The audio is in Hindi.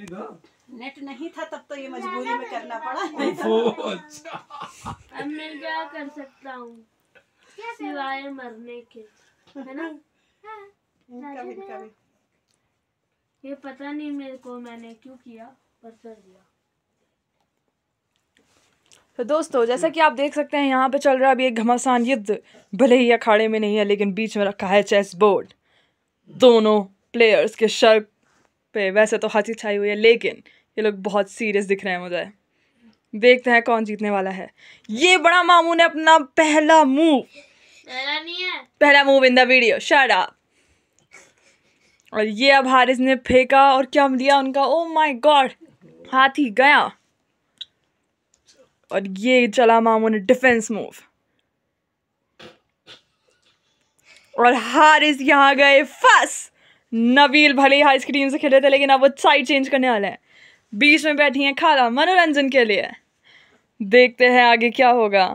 नेट नहीं था तब तो ये मजबूरी में करना पड़ा अच्छा अब मैं क्या कर सकता हूँ सिवाय मरने के है ना हाँ। कभी, कभी। ये पता नहीं मेरे को मैंने क्यों किया पर कर दिया तो दोस्तों जैसा कि आप देख सकते हैं यहाँ पे चल रहा है अभी एक घमासान युद्ध भले ही अखाड़े में नहीं है लेकिन बीच में रखा है चेस बोर्ड दोनों प्लेयर्स के शर्क पे वैसे तो हाथी छाई हुई है लेकिन ये लोग बहुत सीरियस दिख रहे हैं मुझे देखते हैं कौन जीतने वाला है ये बड़ा मामू ने अपना पहला मूव पहला मूव इन द वीडियो शारा और ये अब हारिस ने फेंका और क्या लिया उनका ओ माय गॉड हाथी गया और ये चला मामू ने डिफेंस मूव और हारिस यहाँ गए फर्स्ट नवील भले हाई की टीम से खेले थे लेकिन अब वो साइड चेंज करने वाले हैं बीच में बैठी हैं खाला मनोरंजन के लिए देखते हैं आगे क्या होगा